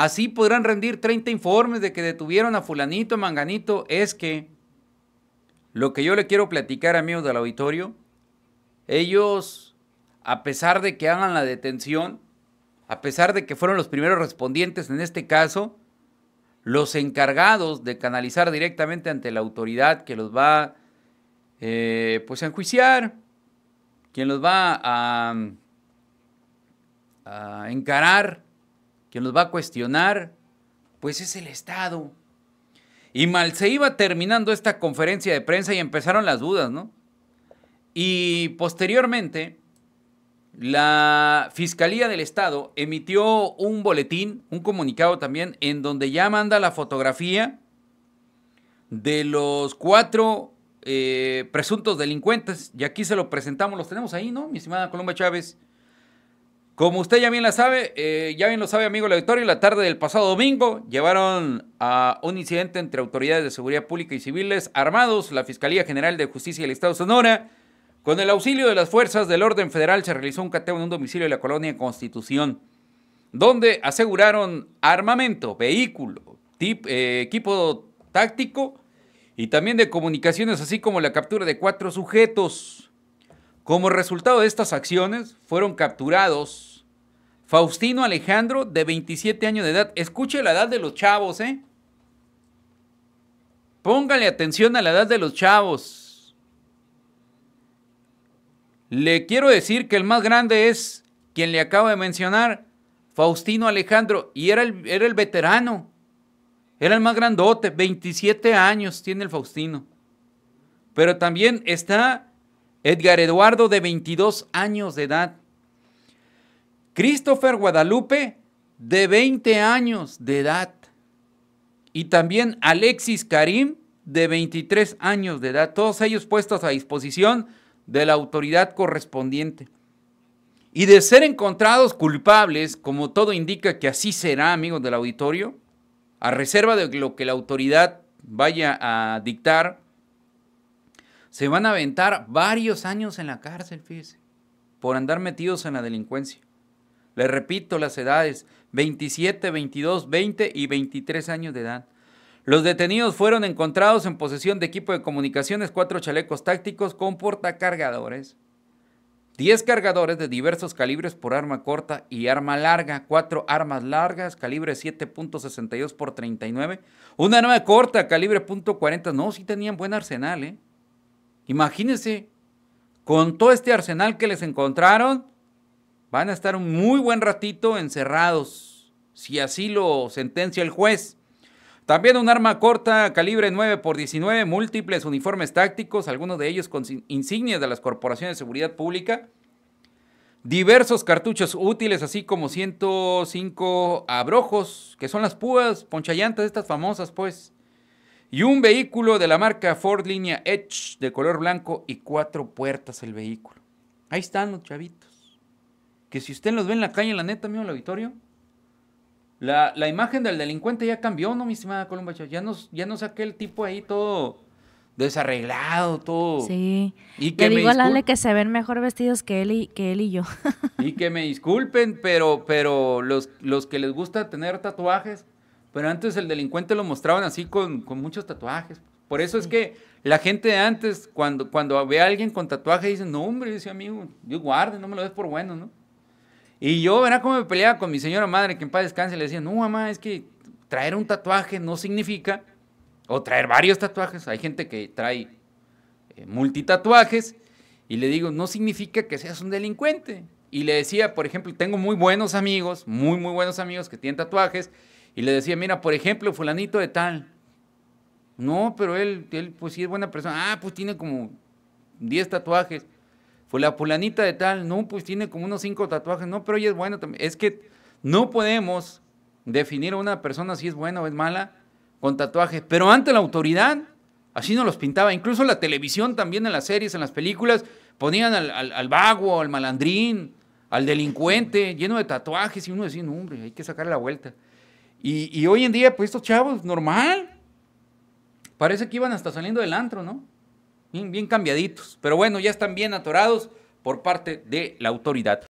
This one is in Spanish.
Así podrán rendir 30 informes de que detuvieron a fulanito, manganito. Es que lo que yo le quiero platicar, amigos del auditorio, ellos, a pesar de que hagan la detención, a pesar de que fueron los primeros respondientes en este caso, los encargados de canalizar directamente ante la autoridad que los va eh, pues a enjuiciar, quien los va a, a encarar quien los va a cuestionar, pues es el Estado. Y mal se iba terminando esta conferencia de prensa y empezaron las dudas, ¿no? Y posteriormente, la Fiscalía del Estado emitió un boletín, un comunicado también, en donde ya manda la fotografía de los cuatro eh, presuntos delincuentes. Y aquí se lo presentamos, los tenemos ahí, ¿no? Mi estimada Colomba Chávez. Como usted ya bien la sabe, eh, ya bien lo sabe, amigo la Victoria, la tarde del pasado domingo llevaron a un incidente entre autoridades de seguridad pública y civiles armados, la Fiscalía General de Justicia del Estado de Sonora. Con el auxilio de las fuerzas del orden federal se realizó un cateo en un domicilio de la colonia Constitución, donde aseguraron armamento, vehículo, eh, equipo táctico y también de comunicaciones, así como la captura de cuatro sujetos. Como resultado de estas acciones, fueron capturados Faustino Alejandro, de 27 años de edad. Escuche la edad de los chavos, ¿eh? Póngale atención a la edad de los chavos. Le quiero decir que el más grande es quien le acabo de mencionar, Faustino Alejandro, y era el, era el veterano. Era el más grandote, 27 años tiene el Faustino. Pero también está Edgar Eduardo de 22 años de edad. Christopher Guadalupe, de 20 años de edad. Y también Alexis Karim, de 23 años de edad. Todos ellos puestos a disposición de la autoridad correspondiente. Y de ser encontrados culpables, como todo indica que así será, amigos del auditorio, a reserva de lo que la autoridad vaya a dictar, se van a aventar varios años en la cárcel, fíjense, por andar metidos en la delincuencia le repito las edades, 27, 22, 20 y 23 años de edad. Los detenidos fueron encontrados en posesión de equipo de comunicaciones, cuatro chalecos tácticos con portacargadores, 10 cargadores de diversos calibres por arma corta y arma larga, cuatro armas largas, calibre 7.62 por 39, una arma corta, calibre .40. No, sí tenían buen arsenal, ¿eh? Imagínense, con todo este arsenal que les encontraron, Van a estar un muy buen ratito encerrados, si así lo sentencia el juez. También un arma corta calibre 9x19, múltiples uniformes tácticos, algunos de ellos con insignias de las corporaciones de seguridad pública, diversos cartuchos útiles, así como 105 abrojos, que son las púas ponchallantas, estas famosas pues, y un vehículo de la marca Ford Línea Edge de color blanco y cuatro puertas el vehículo. Ahí están los chavitos que si usted los ve en la calle, en la neta, en el auditorio, la, imagen del delincuente ya cambió, ¿no, mi estimada Columba? Ya no, ya no saqué el tipo ahí todo desarreglado, todo. Sí. Y que Le digo a que se ven mejor vestidos que él y, que él y yo. y que me disculpen, pero, pero los, los que les gusta tener tatuajes, pero antes el delincuente lo mostraban así con, con muchos tatuajes. Por eso es que la gente antes, cuando, cuando ve a alguien con tatuaje, dice no, hombre, dice amigo, yo guarde, no me lo des por bueno, ¿no? Y yo, verá cómo me peleaba con mi señora madre, que en paz descanse, le decía, no, mamá, es que traer un tatuaje no significa, o traer varios tatuajes, hay gente que trae eh, multitatuajes, y le digo, no significa que seas un delincuente. Y le decía, por ejemplo, tengo muy buenos amigos, muy, muy buenos amigos que tienen tatuajes, y le decía, mira, por ejemplo, fulanito de tal, no, pero él, él pues sí es buena persona, ah, pues tiene como 10 tatuajes. Fue la pulanita de tal, no, pues tiene como unos cinco tatuajes, no, pero ella es buena también. Es que no podemos definir a una persona si es buena o es mala con tatuajes, pero ante la autoridad, así no los pintaba. Incluso la televisión también en las series, en las películas, ponían al, al vago, al malandrín, al delincuente, lleno de tatuajes, y uno decía, no, hombre, hay que sacar la vuelta. Y, y hoy en día, pues estos chavos, normal. Parece que iban hasta saliendo del antro, ¿no? bien, cambiaditos. Pero bueno, ya están bien atorados por parte de la autoridad.